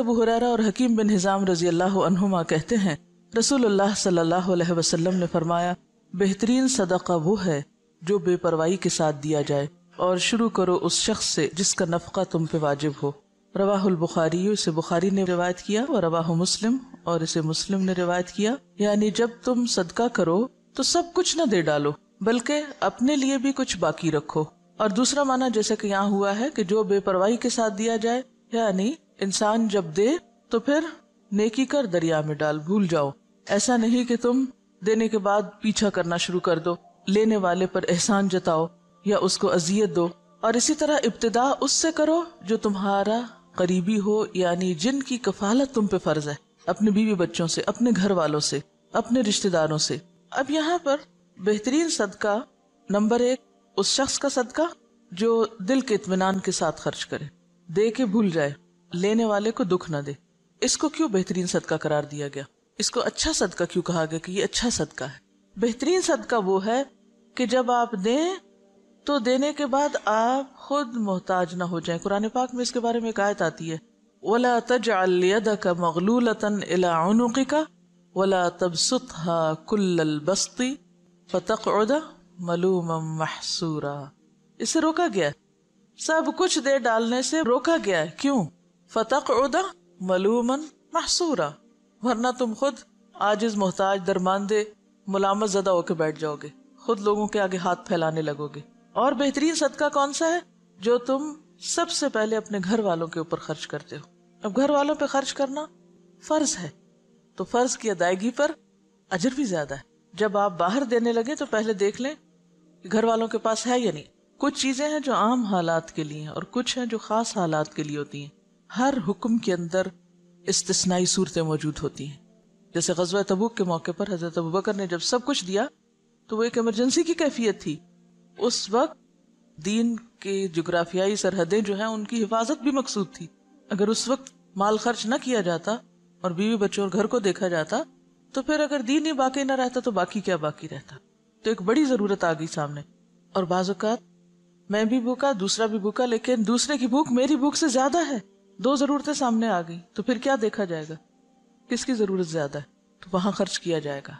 अबू हुररा और हकीम बिन हिज़ाम रजी अल्लाह कहते हैं रसूलुल्लाह सल्लल्लाहु अलैहि वसल्लम ने फरमाया बेहतरीन सदका वो है जो बेपरवाही के साथ दिया जाए और शुरू करो उस शख्स से जिसका नफका तुम पे वाजिब हो रवाहुल बुखारी इसे बुखारी ने रिवायत किया और रवाह मुस्लिम और इसे मुस्लिम ने रिवायत किया यानी जब तुम सदका करो तो सब कुछ न दे डालो बल्कि अपने लिए भी कुछ बाकी रखो और दूसरा माना जैसे कि यहाँ हुआ है कि जो बेपरवाही के साथ दिया जाए यानी इंसान जब दे तो फिर नेकी कर दरिया में डाल भूल जाओ ऐसा नहीं कि तुम देने के बाद पीछा करना शुरू कर दो लेने वाले पर एहसान जताओ या उसको अजियत दो और इसी तरह इब्तदा उससे करो जो तुम्हारा करीबी हो यानी जिनकी कफालत तुम पे फर्ज है अपने बीवी बच्चों से अपने घर वालों से अपने रिश्तेदारों से अब यहाँ पर बेहतरीन सदका नंबर एक उस शख्स का सदका जो दिल के इतमान के साथ खर्च करे दे के भूल जाए लेने वाले को दुख ना दे इसको क्यों बेहतरीन सदका करार दिया गया इसको अच्छा सदका क्यों कहा गया कि ये अच्छा सदका है बेहतरीन सदका वो है कि जब आप दें तो देने के बाद आप खुद मोहताज ना हो जाएं। कुरान पाक में इसके बारे में एक आयत आती है वला तजअल का मगलूलतन इलाउनुकी का वला तबसुतहा कुल्लल बस्ती फतकदा मलूम महसूरा इसे रोका गया सब कुछ दे डालने से रोका गया क्यों फतक उदा मलूमन महसूरा वरना तुम खुद आज इस मोहताज दरमानदे मुलामत जदा होकर बैठ जाओगे खुद लोगों के आगे हाथ फैलाने लगोगे और बेहतरीन सदका कौन सा है जो तुम सबसे पहले अपने घर वालों के ऊपर खर्च करते हो अब घर वालों पे खर्च करना फर्ज है तो फर्ज की अदायगी पर अजर भी ज्यादा है जब आप बाहर देने लगे तो पहले देख लें घर वालों के पास है या नहीं कुछ चीजें हैं जो आम हालात के लिए हैं और कुछ हैं जो खास हालात के लिए होती हैं हर हुक्म के अंदर इस्तेसनाई सूरतें मौजूद होती हैं जैसे गजवा तबुक के मौके पर हजरत अबू बकर ने जब सब कुछ दिया तो वो एक इमरजेंसी की कैफियत थी उस वक्त दीन के जोग्राफियाई सरहदें जो हैं उनकी हिफाजत भी मकसूद थी अगर उस वक्त माल खर्च न किया जाता और बीवी बच्चों और घर को देखा जाता तो फिर अगर दीन ही बाकी ना रहता तो बाकी क्या बाकी रहता तो एक बड़ी जरूरत आ गई सामने और बाजुकात मैं भी भूखा दूसरा भी भूखा लेकिन दूसरे की भूख मेरी भूख से ज्यादा है दो ज़रूरतें सामने आ गई तो फिर क्या देखा जाएगा किसकी ज़रूरत ज़्यादा है तो वहां खर्च किया जाएगा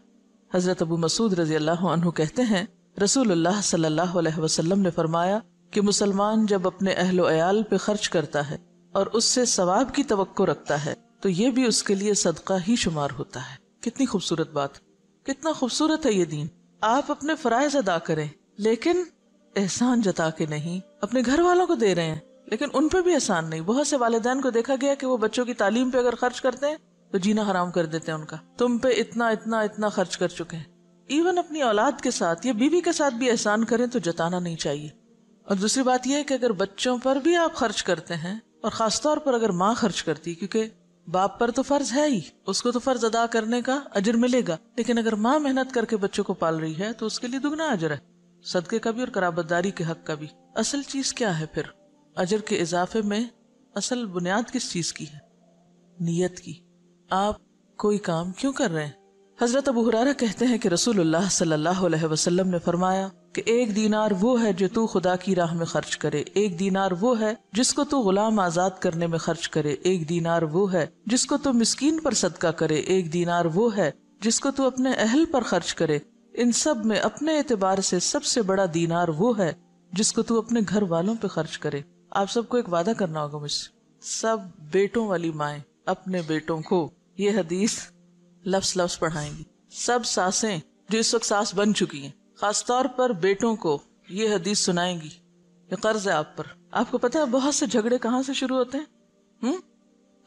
हज़रत अबू मसूद रजी अल्लाह कहते हैं रसूल सल्लल्लाहु ने फरमाया कि मुसलमान जब अपने अहलो अयाल पे खर्च करता है और उससे सवाब की तो रखता है तो ये भी उसके लिए सदका ही शुमार होता है कितनी खूबसूरत बात कितना खूबसूरत है ये दीन आप अपने फरज़ अदा करें लेकिन एहसान जता के नहीं अपने घर वालों को दे रहे हैं लेकिन उन पर भी आसान नहीं बहुत से वाले को देखा गया कि वो बच्चों की तालीम पे अगर खर्च करते हैं तो जीना हराम कर देते हैं उनका तुम पे इतना इतना इतना खर्च कर चुके हैं इवन अपनी औलाद के साथ या बीवी के साथ भी एहसान करें तो जताना नहीं चाहिए और दूसरी बात यह है कि अगर बच्चों पर भी आप खर्च करते हैं और खासतौर पर अगर माँ खर्च करती क्योंकि बाप पर तो फर्ज है ही उसको तो फर्ज अदा करने का अजर मिलेगा लेकिन अगर माँ मेहनत करके बच्चों को पाल रही है तो उसके लिए दुगना अजर है सदके का भी और कराबदारी के हक का भी असल चीज क्या है फिर अजर के इजाफे में असल बुनियाद किस चीज़ की है नीयत की आप कोई काम क्यों कर रहे हैं हज़रत अबू हुरारा कहते हैं कि रसूलुल्लाह सल्लल्लाहु अलैहि वसल्लम ने फरमाया कि एक दीनार वो है जो तू खुदा की राह में खर्च करे एक दीनार वो है जिसको तू गुलाम आज़ाद करने में खर्च करे एक दीनार वो है जिसको तू मिस्कीन पर सदका करे एक दीनार वो है जिसको तू अपने अहल पर खर्च करे इन सब में अपने एतबार से सबसे बड़ा दीनार वो है जिसको तू अपने घर वालों पर खर्च करे आप सबको एक वादा करना होगा मुझसे सब बेटों वाली माए अपने बेटों को ये हदीस लफ्स लफ्स पढ़ाएंगी सब सासें जो इस वक्त सास बन चुकी हैं खासतौर पर बेटों को ये हदीस सुनाएंगी ये कर्ज है आप पर आपको पता है बहुत से झगड़े कहाँ से शुरू होते हैं हम्म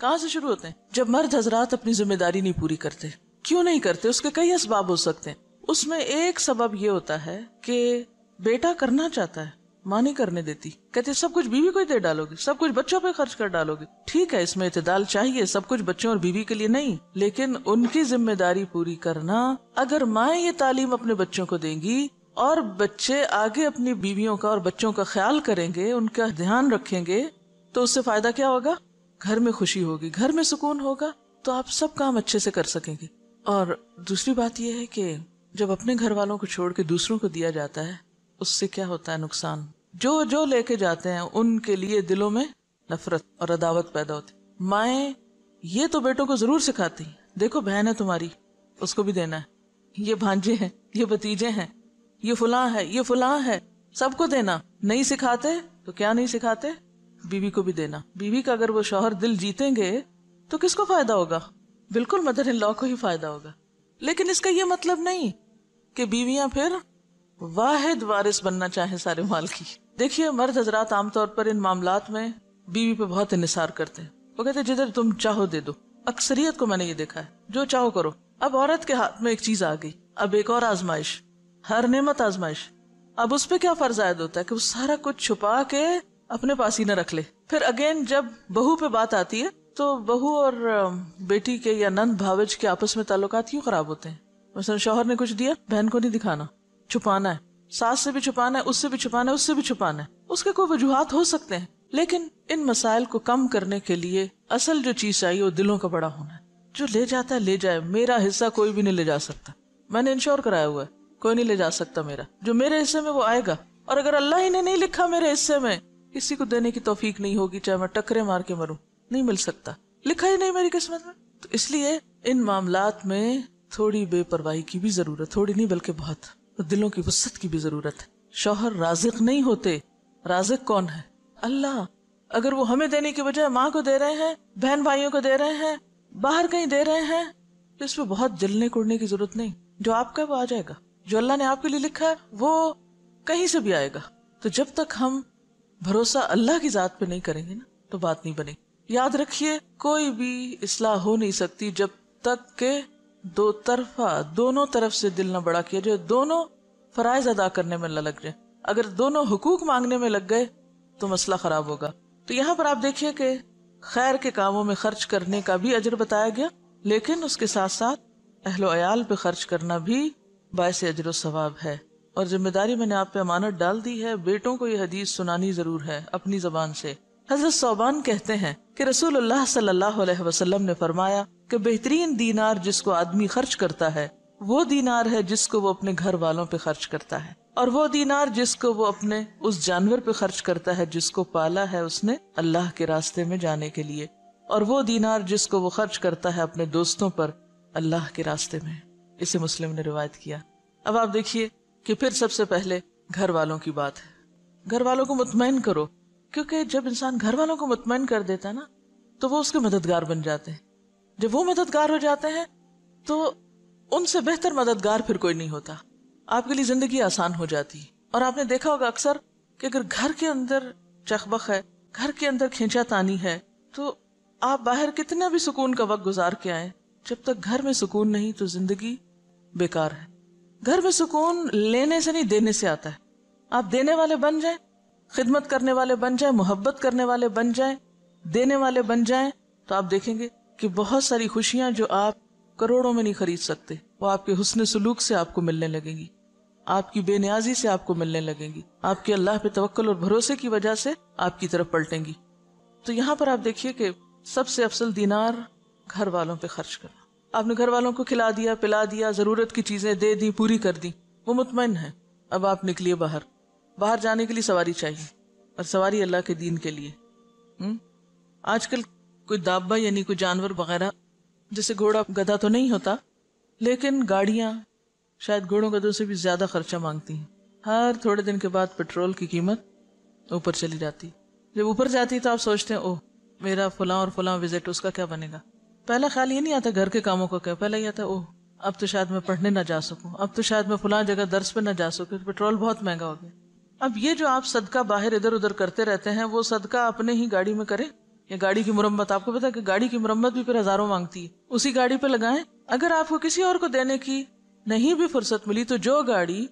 कहाँ से शुरू होते हैं जब मर्द हजरात अपनी जिम्मेदारी नहीं पूरी करते क्यों नहीं करते उसके कई असबाब हो सकते हैं उसमें एक सबब ये होता है कि बेटा करना चाहता है माँ नहीं करने देती कहती सब कुछ बीवी को ही दे डालोगे सब कुछ बच्चों पे खर्च कर डालोगे ठीक है इसमें इतदाल चाहिए सब कुछ बच्चों और बीवी के लिए नहीं लेकिन उनकी जिम्मेदारी पूरी करना अगर माए ये तालीम अपने बच्चों को देंगी और बच्चे आगे अपनी बीवियों का और बच्चों का ख्याल करेंगे उनका ध्यान रखेंगे तो उससे फायदा क्या होगा घर में खुशी होगी घर में सुकून होगा तो आप सब काम अच्छे से कर सकेंगे और दूसरी बात यह है कि जब अपने घर वालों को छोड़ के दूसरों को दिया जाता है उससे क्या होता है नुकसान जो जो लेके जाते हैं उनके लिए दिलों में नफरत और अदावत पैदा होती माए ये तो बेटों को जरूर सिखाती देखो बहन है तुम्हारी उसको भी देना है ये भांजे हैं ये भतीजे हैं ये फुला है ये फुला है सबको देना नहीं सिखाते तो क्या नहीं सिखाते बीवी को भी देना बीवी का अगर वो शोहर दिल जीतेंगे तो किसको फायदा होगा बिल्कुल मदर इन लॉ को ही फायदा होगा लेकिन इसका ये मतलब नहीं कि बीवियां फिर वाहिद वारिस बनना चाहे सारे माल की देखिए मर्द हजरात आमतौर पर इन मामला में बीवी पे बहुत इसार करते हैं वो कहते हैं जिधर तुम चाहो दे दो अक्सरियत को मैंने ये देखा है जो चाहो करो अब औरत के हाथ में एक चीज आ गई अब एक और आजमाइश हर नेमत आजमाइश अब उस पर क्या फर्ज आयद होता है की वो सारा कुछ छुपा के अपने पास ही न रख ले फिर अगेन जब बहू पे बात आती है तो बहू और बेटी के या नंद भावेज के आपस में ताल्लुकात क्यों खराब होते हैं मसलन शोहर ने कुछ दिया बहन को नहीं दिखाना छुपाना है सास से भी छुपाना है उससे भी छुपाना है उससे भी छुपाना है उसके कोई वजूहत हो सकते हैं लेकिन इन मसाइल को कम करने के लिए असल जो चीज चाहिए वो दिलों का बड़ा होना है जो ले जाता है ले जाए मेरा हिस्सा कोई भी नहीं ले जा सकता मैंने इंश्योर कराया हुआ है कोई नहीं ले जा सकता मेरा जो मेरे हिस्से में वो आएगा और अगर अल्लाह ही ने नहीं लिखा मेरे हिस्से में किसी को देने की तोफीक नहीं होगी चाहे मैं टकरे मार के मरूं नहीं मिल सकता लिखा ही नहीं मेरी किस्मत में तो इसलिए इन मामलात में थोड़ी बेपरवाही की भी जरूरत थोड़ी नहीं बल्कि बहुत तो दिलों की वसत की भी जरूरत है शोहर राजिक नहीं होते राजिक कौन है अल्लाह अगर वो हमें देने की बजाय माँ को दे रहे हैं बहन भाइयों को दे रहे हैं बाहर कहीं दे रहे हैं तो इसमें बहुत जलने कुड़ने की जरूरत नहीं जो आपका है वो आ जाएगा जो अल्लाह ने आपके लिए लिखा है वो कहीं से भी आएगा तो जब तक हम भरोसा अल्लाह की जात पे नहीं करेंगे ना तो बात नहीं बनेगी याद रखिए कोई भी इसलाह हो नहीं सकती जब तक के दो तरफा दोनों तरफ से दिल ना बड़ा किया जाए दोनों फराइज अदा करने में लग जाए अगर दोनों हकूक मांगने में लग गए तो मसला खराब होगा तो यहाँ पर आप देखिए कि खैर के कामों में खर्च करने का भी अजर बताया गया लेकिन उसके साथ साथ अहलो अयाल पे खर्च करना भी बायस अजर सवाब है और जिम्मेदारी मैंने आप पे अमानत डाल दी है बेटों को यह हदीस सुनानी जरूर है अपनी जबान से हजरत सोबान कहते हैं कि रसूल सल्लाम ने फरमाया कि बेहतरीन दीनार जिसको आदमी खर्च करता है वो दीनार है जिसको वो अपने घर वालों पे खर्च करता है और वो दीनार जिसको वो अपने उस जानवर पे खर्च करता है जिसको पाला है उसने अल्लाह के रास्ते में जाने के लिए और वो दीनार जिसको वो खर्च करता है अपने दोस्तों पर अल्लाह के रास्ते में इसे मुस्लिम ने रिवायत किया अब आप देखिए कि फिर सबसे पहले घर वालों की बात है घर वालों को मुतमिन करो क्योंकि जब इंसान घर वालों को मुतमिन कर देता है ना तो वो उसके मददगार बन जाते हैं जब वो मददगार हो जाते हैं तो उनसे बेहतर मददगार फिर कोई नहीं होता आपके लिए जिंदगी आसान हो जाती है और आपने देखा होगा अक्सर कि अगर घर के अंदर चखबक है घर के अंदर खींचा तानी है तो आप बाहर कितना भी सुकून का वक्त गुजार के आए जब तक घर में सुकून नहीं तो जिंदगी बेकार है घर में सुकून लेने से नहीं देने से आता है आप देने वाले बन जाए खिदमत करने वाले बन जाए मोहब्बत करने वाले बन जाए देने वाले बन जाए तो आप देखेंगे कि बहुत सारी खुशियां जो आप करोड़ों में नहीं खरीद सकते वो आपके हुसन सलूक से आपको मिलने लगेंगी आपकी बेनियाजी से आपको मिलने लगेंगी आपके अल्लाह पे तवक्ल और भरोसे की वजह से आपकी तरफ पलटेंगी तो यहाँ पर आप देखिए कि सबसे अफसल दीनार घर वालों पे खर्च करना आपने घर वालों को खिला दिया पिला दिया ज़रूरत की चीज़ें दे दी पूरी कर दी वो मुतमिन है अब आप निकलिए बाहर बाहर जाने के लिए सवारी चाहिए और सवारी अल्लाह के दीन के लिए हम्म आजकल कोई दाबा यानी कोई जानवर वगैरह जैसे घोड़ा गधा तो नहीं होता लेकिन गाड़ियां शायद घोड़ों गधों से भी ज़्यादा खर्चा मांगती हैं हर थोड़े दिन के बाद पेट्रोल की कीमत ऊपर चली जाती जब ऊपर जाती तो आप सोचते हैं ओह मेरा फुला और फुला विजिट उसका क्या बनेगा पहला ख्याल ये नहीं आता घर के कामों का क्या पहला ये आता ओह अब तो शायद मैं पढ़ने ना जा सकूं अब तो शायद मैं फुला जगह दर्ज पर ना जा सकूं पेट्रोल बहुत महंगा हो गया अब ये जो आप सदका बाहर इधर उधर करते रहते हैं वो सदका अपने ही गाड़ी में करें या गाड़ी की मुरम्मत आपको पता है कि गाड़ी की मुरम्मत भी फिर हजारों मांगती है उसी गाड़ी पे लगाएं अगर आपको किसी और को देने की नहीं भी फुर्सत मिली तो जो गाड़ी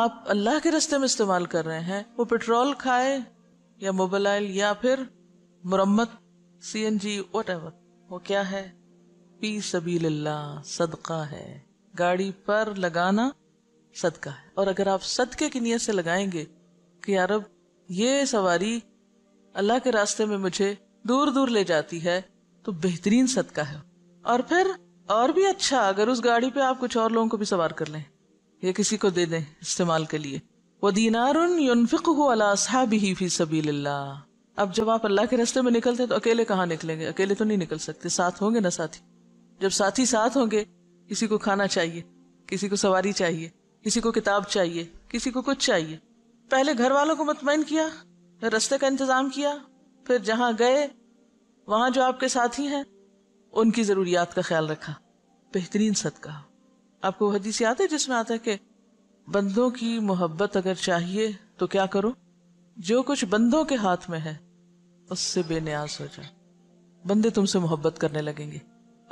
आप अल्लाह के रस्ते में इस्तेमाल कर रहे हैं वो पेट्रोल खाए या मोबाइल या फिर मुरम्मत सी एन जी वट वो क्या है पी सबील सदका है गाड़ी पर लगाना सदका है और अगर आप सदके की नीयत से लगाएंगे कि यारब ये सवारी अल्लाह के रास्ते में मुझे दूर दूर ले जाती है तो बेहतरीन सदका है और फिर और भी अच्छा अगर उस गाड़ी पे आप कुछ और लोगों को भी सवार कर लें या किसी को दे दें इस्तेमाल के लिए वो दीनारफी अब जब आप अल्लाह के रस्ते में निकलते हैं तो अकेले कहाँ निकलेंगे अकेले तो नहीं निकल सकते साथ होंगे ना साथी जब साथी साथ होंगे किसी को खाना चाहिए किसी को सवारी चाहिए किसी को किताब चाहिए किसी को कुछ चाहिए पहले घर वालों को मुतमिन किया रस्ते का इंतजाम किया फिर जहां गए वहां जो आपके साथी हैं उनकी जरूरियात का ख्याल रखा बेहतरीन सदका आपको हदीस याद है जिसमें आता है कि बंदों की मोहब्बत अगर चाहिए तो क्या करो जो कुछ बंदों के हाथ में है उससे बेनियाज हो जाए बंदे तुमसे मोहब्बत करने लगेंगे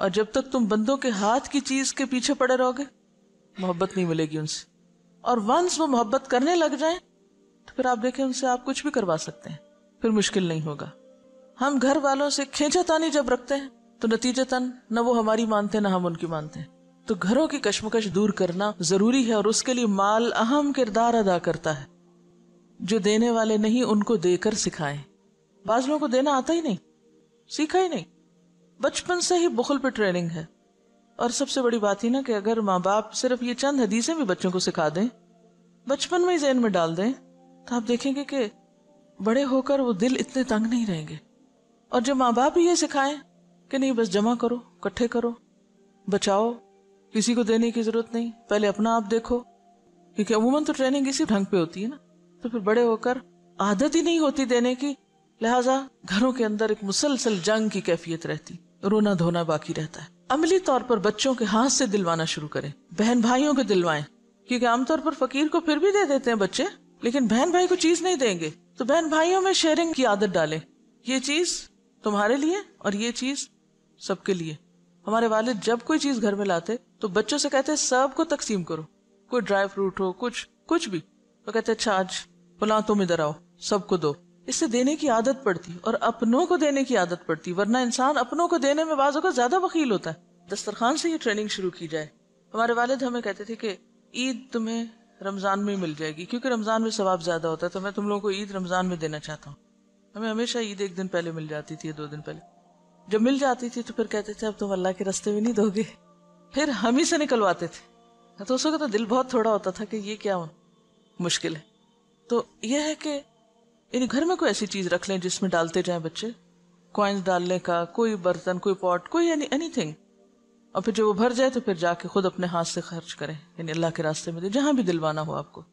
और जब तक तुम बंदों के हाथ की चीज के पीछे पड़े रहोगे मोहब्बत नहीं मिलेगी उनसे और वंस वो मोहब्बत करने लग जाए तो फिर आप देखें उनसे आप कुछ भी करवा सकते हैं फिर मुश्किल नहीं होगा हम घर वालों से खेचातानी जब रखते हैं तो नतीजतन न वो हमारी मानते न हम उनकी मानते हैं तो घरों की कश्मकश दूर करना जरूरी है और उसके लिए माल अहम किरदार अदा करता है जो देने वाले नहीं उनको देकर सिखाएं बाजलों को देना आता ही नहीं सीखा ही नहीं बचपन से ही बुखल पे ट्रेनिंग है और सबसे बड़ी बात ही ना कि अगर माँ बाप सिर्फ ये चंद हदीसें भी बच्चों को सिखा दें बचपन में ही जहन में डाल दें तो आप देखेंगे कि बड़े होकर वो दिल इतने तंग नहीं रहेंगे और जो माँ बाप ये सिखाएं कि नहीं बस जमा करो इकट्ठे करो बचाओ किसी को देने की जरूरत नहीं पहले अपना आप देखो क्योंकि अमूमन तो ट्रेनिंग इसी ढंग पे होती है ना तो फिर बड़े होकर आदत ही नहीं होती देने की लिहाजा घरों के अंदर एक मुसलसल जंग की कैफियत रहती रोना धोना बाकी रहता है अमली तौर पर बच्चों के हाथ से दिलवाना शुरू करें बहन भाइयों को दिलवाएं क्योंकि आमतौर पर फकीर को फिर भी दे देते हैं बच्चे लेकिन बहन भाई को चीज नहीं देंगे तो बहन भाइयों में शेयरिंग की आदत डालें ये चीज तुम्हारे लिए और ये चीज सबके लिए हमारे वाले जब कोई चीज घर में लाते तो बच्चों से कहते सबको तकसीम करो कोई ड्राई फ्रूट हो कुछ कुछ भी वो तो कहते अच्छा आज बुला तुम इधर आओ सबको दो इससे देने की आदत पड़ती और अपनों को देने की आदत पड़ती वरना इंसान अपनों को देने में बाजों का ज्यादा वकील होता है दस्तरखान से ये ट्रेनिंग शुरू की जाए हमारे वालिद हमें कहते थे कि ईद तुम्हें रमज़ान में ही मिल जाएगी क्योंकि रमज़ान में सवाब ज़्यादा होता है तो मैं तुम लोगों को ईद रमज़ान में देना चाहता हूँ हमें हमेशा ईद एक दिन पहले मिल जाती थी दो दिन पहले जब मिल जाती थी तो फिर कहते थे अब तुम अल्लाह के रस्ते में नहीं दोगे फिर हम ही से निकलवाते थे तो उस वक्त तो दिल बहुत थोड़ा होता था कि ये क्या मुश्किल है तो यह है कि यानी घर में कोई ऐसी चीज़ रख लें जिसमें डालते जाएं बच्चे कॉइन्स डालने का कोई बर्तन कोई पॉट कोई एनी एनीथिंग और फिर जब वो भर जाए तो फिर जाके खुद अपने हाथ से खर्च करें यानी अल्लाह के रास्ते में दे जहां भी दिलवाना हो आपको